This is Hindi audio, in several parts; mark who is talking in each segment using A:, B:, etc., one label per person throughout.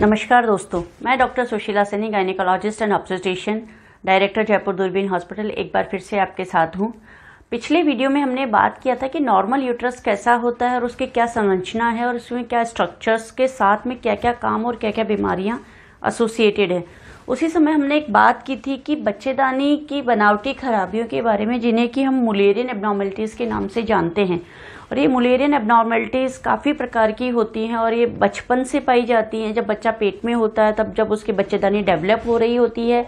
A: नमस्कार दोस्तों मैं doctor Sushila Saini gynaecologist and obstetrician director Jaipur Doorbeen hospital एक बार फिर से आपके साथ हूँ पिछले वीडियो में हमने बात किया था कि नॉर्मल यूट्रस कैसा होता है और उसके क्या संरचना है और उसमें क्या स्ट्रक्चर्स के साथ में क्या क्या काम और क्या क्या बीमारियाँ एसोसिएटेड है उसी समय हमने एक बात की थी कि बच्चेदानी की बनावटी खराबियों के बारे में जिन्हें कि हम मुलेरियन एबनॉर्मेलिटीज़ के नाम से जानते हैं और ये मुलेरियन एबनॉर्मेलिटीज़ काफ़ी प्रकार की होती हैं और ये बचपन से पाई जाती हैं जब बच्चा पेट में होता है तब जब उसकी बच्चेदानी डेवलप हो रही होती है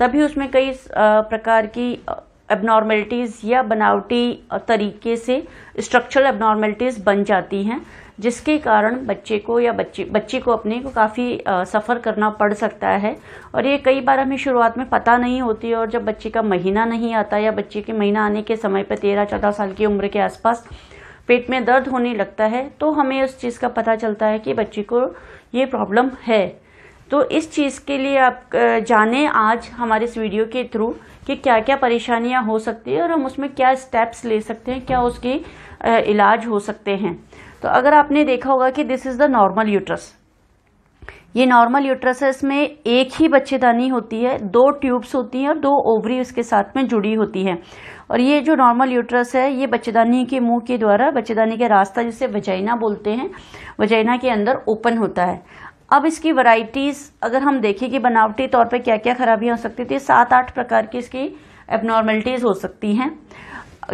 A: तभी उसमें कई प्रकार की एबनॉर्मेलिटीज़ या बनावटी तरीके से स्ट्रक्चरल एबनॉर्मेलिटीज़ बन जाती हैं जिसके कारण बच्चे को या बच्चे बच्चे को अपने को काफ़ी सफ़र करना पड़ सकता है और ये कई बार हमें शुरुआत में पता नहीं होती और जब बच्चे का महीना नहीं आता या बच्चे के महीना आने के समय पर तेरह चौदह साल की उम्र के आसपास पेट में दर्द होने लगता है तो हमें उस चीज़ का पता चलता है कि बच्चे को ये प्रॉब्लम है तो इस चीज़ के लिए आप जाने आज हमारे इस वीडियो के थ्रू कि क्या क्या परेशानियां हो सकती है और हम उसमें क्या स्टेप्स ले सकते हैं क्या उसके इलाज हो सकते हैं तो अगर आपने देखा होगा कि this is the normal uterus ये नॉर्मल यूट्रस है इसमें एक ही बच्चेदानी होती है दो ट्यूब्स होती हैं और दो ओवरी उसके साथ में जुड़ी होती है और ये जो नॉर्मल यूट्रस है ये बच्चेदानी के मुंह के द्वारा बच्चेदानी के रास्ता जिसे वजाइना बोलते हैं वजाइना के अंदर ओपन होता है अब इसकी वराइटीज अगर हम देखें कि बनावटी तौर पर क्या क्या खराबियाँ हो सकती थी सात आठ प्रकार की इसकी एबनॉर्मेलिटीज़ हो सकती हैं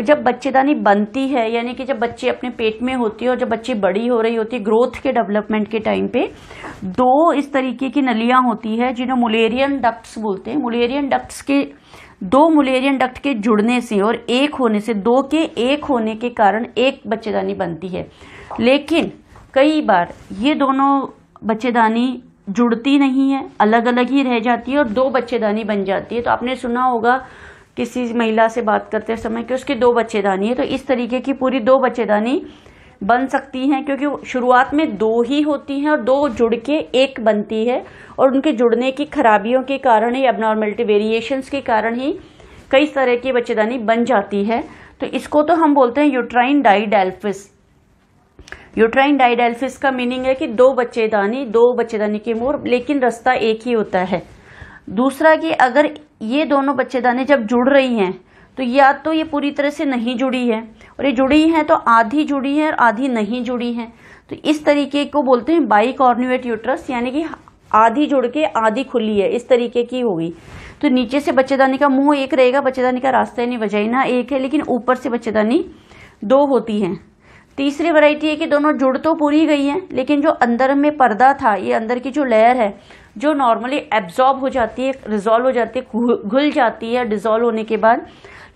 A: जब बच्चेदानी बनती है यानी कि जब बच्चे अपने पेट में होती है और जब बच्ची बड़ी हो रही होती है ग्रोथ के डेवलपमेंट के टाइम पे दो इस तरीके की नलियाँ होती है जिन्हें मुलेरियन डक्ट्स बोलते हैं मुलेरियन डक्ट्स के दो मुलेरियन डक्ट के जुड़ने से और एक होने से दो के एक होने के कारण एक बच्चेदानी बनती है लेकिन कई बार ये दोनों बच्चेदानी जुड़ती नहीं है अलग अलग ही रह जाती है और दो बच्चेदानी बन जाती है तो आपने सुना होगा किसी महिला से बात करते समय कि उसके दो बच्चेदानी है तो इस तरीके की पूरी दो बच्चेदानी बन सकती हैं क्योंकि शुरुआत में दो ही होती हैं और दो जुड़ के एक बनती है और उनके जुड़ने की खराबियों के कारण ही अबनॉर्मेलिटी वेरिएशंस के कारण ही कई तरह की बच्चेदानी बन जाती है तो इसको तो हम बोलते हैं यूट्राइन डाइडेल्फिस यूट्राइन डाइडेल्फिस का मीनिंग है कि दो बच्चेदानी दो बच्चेदानी के मोर लेकिन रास्ता एक ही होता है दूसरा कि अगर ये दोनों बच्चेदाने जब जुड़ रही हैं तो या तो ये पूरी तरह से नहीं जुड़ी है और ये जुड़ी हैं तो आधी जुड़ी है और आधी नहीं जुड़ी है तो इस तरीके को बोलते हैं बाई कॉर्न्यूएट यूट्रस यानी कि आधी जुड़ के आधी खुली है इस तरीके की होगी तो नीचे से बच्चेदानी का मुंह एक रहेगा बच्चेदानी का रास्ता यानी वजाइना एक है लेकिन ऊपर से बच्चेदानी दो होती हैं तीसरी वैरायटी है कि दोनों जुड़ तो पूरी गई हैं लेकिन जो अंदर में पर्दा था ये अंदर की जो लेयर है जो नॉर्मली एब्जॉर्ब हो जाती है रिजॉल्व हो जाती है घुल जाती है डिजॉल्व होने के बाद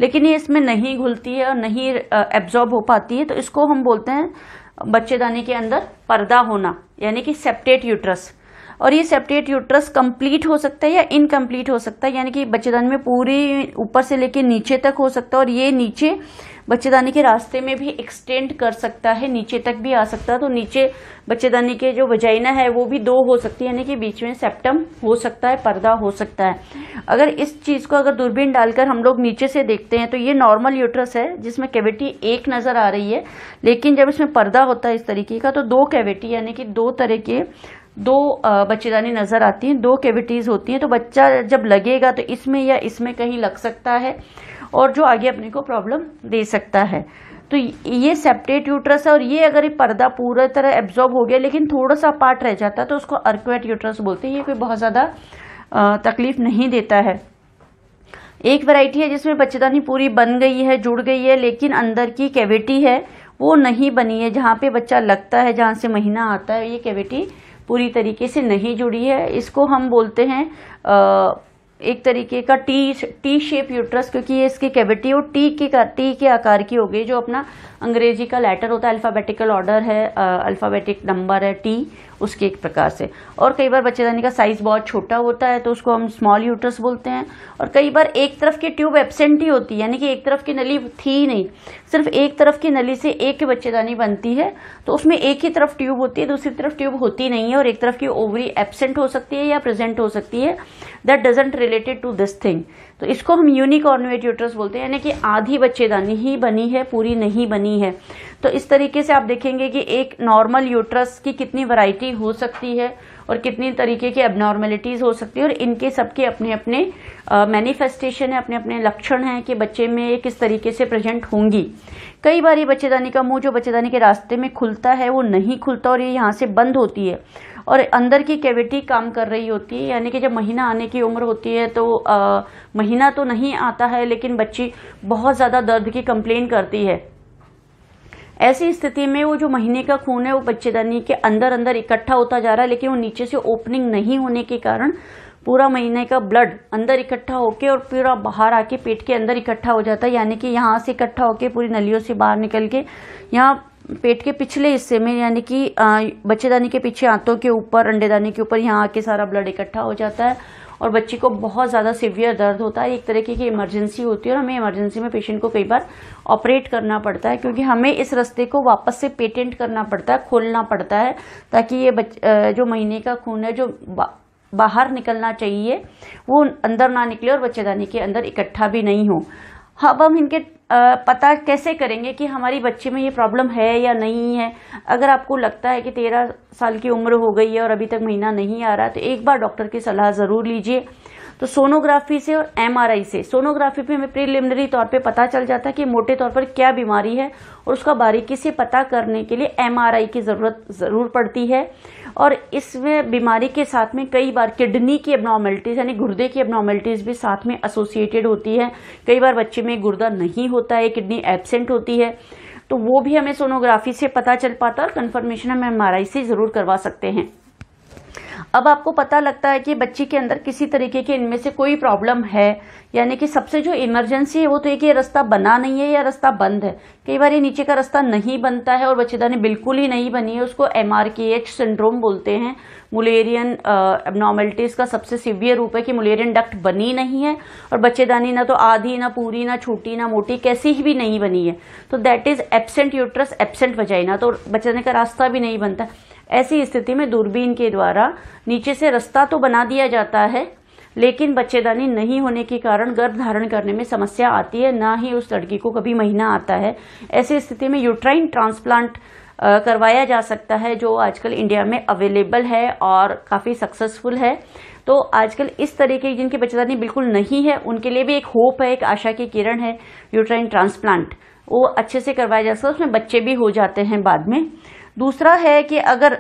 A: लेकिन ये इसमें नहीं घुलती है और नहीं एब्जॉर्ब हो पाती है तो इसको हम बोलते हैं बच्चेदानी के अंदर पर्दा होना यानी कि सेप्टेट यूट्रस और ये सेप्टेट यूट्रस कंप्लीट हो सकता है या इनकम्प्लीट हो सकता है यानी कि बच्चेदानी में पूरी ऊपर से लेकर नीचे तक हो सकता है और ये नीचे बच्चेदानी के रास्ते में भी एक्सटेंड कर सकता है नीचे तक भी आ सकता है तो नीचे बच्चेदानी के जो वजाइना है वो भी दो हो सकती है यानी कि बीच में सेप्टम हो सकता है पर्दा हो सकता है अगर इस चीज़ को अगर दूरबीन डालकर हम लोग नीचे से देखते हैं तो ये नॉर्मल यूट्रस है जिसमें कैविटी एक नज़र आ रही है लेकिन जब इसमें पर्दा होता है इस तरीके का तो दो कैविटी यानी कि दो तरह के दो बच्चेदानी नज़र आती हैं दो कैविटीज़ होती हैं तो बच्चा जब लगेगा तो इसमें या इसमें कहीं लग सकता है और जो आगे अपने को प्रॉब्लम दे सकता है तो ये सेप्टेट यूट्रस है और ये अगर ये पर्दा पूरा तरह एब्जॉर्ब हो गया लेकिन थोड़ा सा पार्ट रह जाता है तो उसको अर्क्वेट यूट्रस बोलते हैं ये कोई बहुत ज़्यादा तकलीफ नहीं देता है एक वैरायटी है जिसमें बच्चेदानी पूरी बन गई है जुड़ गई है लेकिन अंदर की कैविटी है वो नहीं बनी है जहाँ पे बच्चा लगता है जहाँ से महीना आता है ये कैविटी पूरी तरीके से नहीं जुड़ी है इसको हम बोलते हैं एक तरीके का टी टी शेप यूट्रस क्योंकि ये इसकी कैविटी और टी के टी के आकार की हो गई जो अपना अंग्रेजी का लेटर होता है अल्फ़ाबेटिकल ऑर्डर है अल्फ़ाबेटिक नंबर है टी उसके एक प्रकार से और कई बार बच्चेदानी का साइज बहुत छोटा होता है तो उसको हम स्मॉल यूटर्स बोलते हैं और कई बार एक तरफ की ट्यूब एबसेंट ही होती है यानी कि एक तरफ की नली थी ही नहीं सिर्फ एक तरफ की नली से एक बच्चेदानी बनती है तो उसमें एक ही तरफ ट्यूब होती है दूसरी तरफ ट्यूब होती नहीं है और एक तरफ की ओवरी एबसेंट हो सकती है या प्रेजेंट हो सकती है that doesn't related to this thing तो इसको हम यूनिक ऑर्नुएट यूट्रस बोलते हैं यानी कि आधी बच्चेदानी ही बनी है पूरी नहीं बनी है तो इस तरीके से आप देखेंगे कि एक नॉर्मल यूट्रस की कितनी वैरायटी हो सकती है और कितनी तरीके की एबनॉर्मेलिटीज़ हो सकती है और इनके सबके अपने अपने मैनिफेस्टेशन है अपने अपने लक्षण हैं कि बच्चे में ये किस तरीके से प्रेजेंट होंगी कई बार ये बच्चेदानी का मुंह जो बच्चेदानी के रास्ते में खुलता है वो नहीं खुलता और ये यहाँ से बंद होती है और अंदर की कैविटी काम कर रही होती है यानी कि जब महीना आने की उम्र होती है तो आ, महीना तो नहीं आता है लेकिन बच्ची बहुत ज़्यादा दर्द की कंप्लेन करती है ऐसी स्थिति में वो जो महीने का खून है वो बच्चेदानी के अंदर अंदर इकट्ठा होता जा रहा है लेकिन वो नीचे से ओपनिंग नहीं होने के कारण पूरा महीने का ब्लड अंदर इकट्ठा होके और पूरा बाहर आके पेट के अंदर इकट्ठा हो जाता है यानी कि यहाँ से इकट्ठा होके पूरी नलियों से बाहर निकल के यहाँ पेट के पिछले हिस्से में यानी कि बच्चेदानी के पीछे आंतों के ऊपर अंडेदानी के ऊपर यहाँ आके सारा ब्लड इकट्ठा हो जाता है और बच्ची को बहुत ज़्यादा सिवियर दर्द होता है एक तरीके की इमरजेंसी होती है और हमें इमरजेंसी में पेशेंट को कई बार ऑपरेट करना पड़ता है क्योंकि हमें इस रास्ते को वापस से पेटेंट करना पड़ता है खोलना पड़ता है ताकि ये बच, जो महीने का खून है जो बाहर निकलना चाहिए वो अंदर ना निकले और बच्चेदानी के अंदर इकट्ठा भी नहीं हो अब हम इनके पता कैसे करेंगे कि हमारी बच्चे में ये प्रॉब्लम है या नहीं है अगर आपको लगता है कि तेरह साल की उम्र हो गई है और अभी तक महीना नहीं आ रहा तो एक बार डॉक्टर की सलाह ज़रूर लीजिए तो सोनोग्राफी से और एमआरआई से सोनोग्राफी पे हमें प्रिलिमिनरी तौर पे पता चल जाता है कि मोटे तौर पर क्या बीमारी है और उसका बारीकी से पता करने के लिए एमआरआई की ज़रूरत ज़रूर पड़ती है और इसमें बीमारी के साथ में कई बार किडनी की एबनॉर्मेलिटीज़ यानी गुर्दे की एबनॉर्मेलिटीज़ भी साथ में एसोसिएटेड होती है कई बार बच्चे में गुर्दा नहीं होता है किडनी एबसेंट होती है तो वो भी हमें सोनोग्राफी से पता चल पाता और कन्फर्मेशन हम एम से ज़रूर करवा सकते हैं अब आपको पता लगता है कि बच्चे के अंदर किसी तरीके के इनमें से कोई प्रॉब्लम है यानी कि सबसे जो इमरजेंसी है वो तो एक ये रास्ता बना नहीं है या रास्ता बंद है कई बार ये नीचे का रास्ता नहीं बनता है और बच्चेदानी बिल्कुल ही नहीं बनी है उसको एम सिंड्रोम बोलते हैं मुलेरियन एबनॉर्मेलिटीज़ का सबसे सिवियर रूप है कि मुलेरियन डक्ट बनी नहीं है और बच्चेदानी ना तो आधी ना पूरी ना छोटी ना मोटी कैसी ही भी नहीं बनी है तो that is absent uterus absent vagina तो बच्चेदानी का रास्ता भी नहीं बनता ऐसी स्थिति में दूरबीन के द्वारा नीचे से रास्ता तो बना दिया जाता है लेकिन बच्चेदानी नहीं होने के कारण गर्भ धारण करने में समस्या आती है ना ही उस लड़की को कभी महीना आता है ऐसी स्थिति में यूट्राइन ट्रांसप्लांट करवाया जा सकता है जो आजकल इंडिया में अवेलेबल है और काफ़ी सक्सेसफुल है तो आजकल इस तरीके की जिनकी बच्चेदानी बिल्कुल नहीं है उनके लिए भी एक होप है एक आशा की किरण है यूट्राइन ट्रांसप्लांट वो अच्छे से करवाया जा सकता है उसमें बच्चे भी हो जाते हैं बाद में दूसरा है कि अगर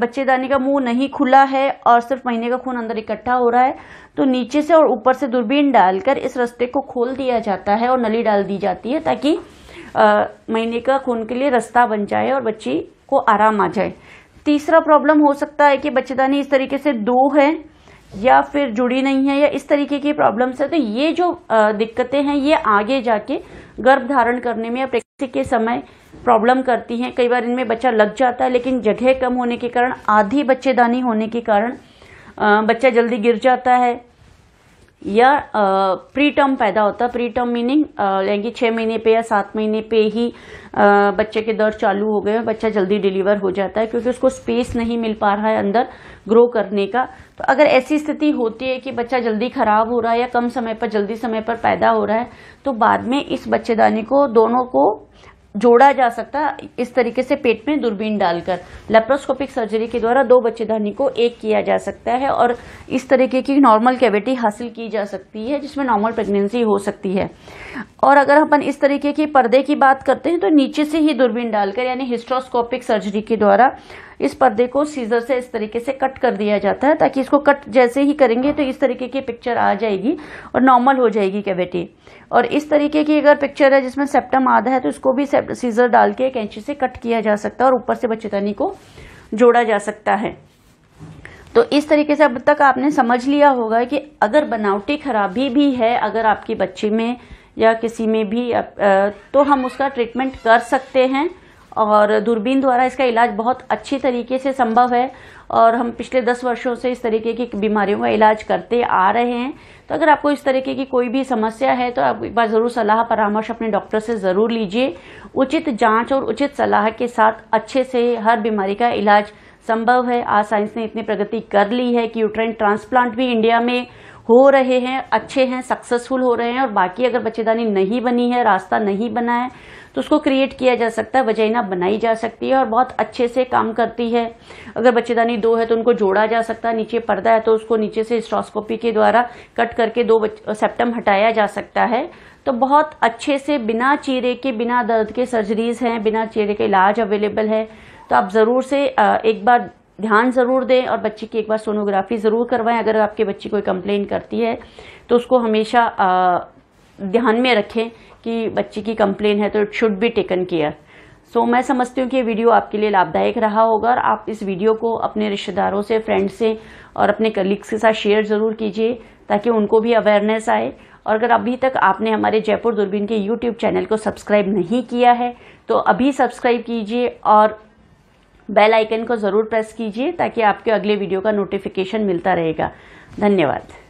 A: बच्चेदानी का मुंह नहीं खुला है और सिर्फ महीने का खून अंदर इकट्ठा हो रहा है तो नीचे से और ऊपर से दूरबीन डालकर इस रस्ते को खोल दिया जाता है और नली डाल दी जाती है ताकि महीने का खून के लिए रास्ता बन जाए और बच्ची को आराम आ जाए तीसरा प्रॉब्लम हो सकता है कि बच्चेदानी इस तरीके से दो है या फिर जुड़ी नहीं है या इस तरीके की प्रॉब्लम्स है तो ये जो दिक्कतें हैं ये आगे जाके गर्भ धारण करने में या प्रेगनेंसी के समय प्रॉब्लम करती हैं कई बार इनमें बच्चा लग जाता है लेकिन जगह कम होने के कारण आधी बच्चेदानी होने के कारण बच्चा जल्दी गिर जाता है या प्री टर्म पैदा होता है प्री टर्म मीनिंग यानी कि छः महीने पे या सात महीने पे ही आ, बच्चे के दर्द चालू हो गए बच्चा जल्दी डिलीवर हो जाता है क्योंकि उसको स्पेस नहीं मिल पा रहा है अंदर ग्रो करने का तो अगर ऐसी स्थिति होती है कि बच्चा जल्दी खराब हो रहा है या कम समय पर जल्दी समय पर पैदा हो रहा है तो बाद में इस बच्चेदानी को दोनों को जोड़ा जा सकता इस तरीके से पेट में दूरबीन डालकर लेप्रोस्कोपिक सर्जरी के द्वारा दो बच्चेदानी को एक किया जा सकता है और इस तरीके की नॉर्मल कैविटी हासिल की जा सकती है जिसमें नॉर्मल प्रेगनेंसी हो सकती है और अगर अपन इस तरीके की पर्दे की बात करते हैं तो नीचे से ही दूरबीन डालकर यानी हिस्ट्रोस्कोपिक सर्जरी के द्वारा इस पर्दे को सीजर से इस तरीके से कट कर दिया जाता है ताकि इसको कट जैसे ही करेंगे तो इस तरीके की पिक्चर आ जाएगी और नॉर्मल हो जाएगी कैविटी और इस तरीके की अगर पिक्चर है जिसमें सेप्टम आधा है तो इसको भी सीजर डाल के कैंची से कट किया जा सकता है और ऊपर से बच्चेदानी को जोड़ा जा सकता है तो इस तरीके से अब तक आपने समझ लिया होगा कि अगर बनावटी खराबी भी है अगर आपकी बच्ची में या किसी में भी तो हम उसका ट्रीटमेंट कर सकते हैं और दूरबीन द्वारा इसका इलाज बहुत अच्छी तरीके से संभव है और हम पिछले दस वर्षों से इस तरीके की बीमारियों का इलाज करते आ रहे हैं तो अगर आपको इस तरीके की कोई भी समस्या है तो आप एक बार ज़रूर सलाह परामर्श अपने डॉक्टर से ज़रूर लीजिए उचित जांच और उचित सलाह के साथ अच्छे से हर बीमारी का इलाज संभव है आज साइंस ने इतनी प्रगति कर ली है कि यूट्रेन ट्रांसप्लांट भी इंडिया में हो रहे हैं अच्छे हैं सक्सेसफुल हो रहे हैं और बाकी अगर बच्चेदानी नहीं बनी है रास्ता नहीं बना है तो उसको क्रिएट किया जा सकता है वजाइना बनाई जा सकती है और बहुत अच्छे से काम करती है अगर बच्चेदानी दो है तो उनको जोड़ा जा सकता है नीचे पर्दा है तो उसको नीचे से स्ट्रॉस्कोपी के द्वारा कट करके दो सेप्टम हटाया जा सकता है तो बहुत अच्छे से बिना चीरे के बिना दर्द के सर्जरीज हैं बिना चीरे के इलाज अवेलेबल है तो आप ज़रूर से एक बार ध्यान ज़रूर दें और बच्चे की एक बार सोनोग्राफी ज़रूर करवाएं अगर आपके बच्ची कोई कंप्लेन करती है तो उसको हमेशा ध्यान में रखें कि बच्चे की कंप्लेन है तो it should be taken care so मैं समझती हूँ कि ये वीडियो आपके लिए लाभदायक रहा होगा और आप इस वीडियो को अपने रिश्तेदारों से फ्रेंड्स से और अपने कलीग्स के साथ शेयर ज़रूर कीजिए ताकि उनको भी अवेयरनेस आए और अगर अभी तक आपने हमारे जयपुर दूरबीन के यूट्यूब चैनल को सब्सक्राइब नहीं किया है तो अभी सब्सक्राइब कीजिए और बेल आइकन को ज़रूर प्रेस कीजिए ताकि आपके अगले वीडियो का नोटिफिकेशन मिलता रहेगा धन्यवाद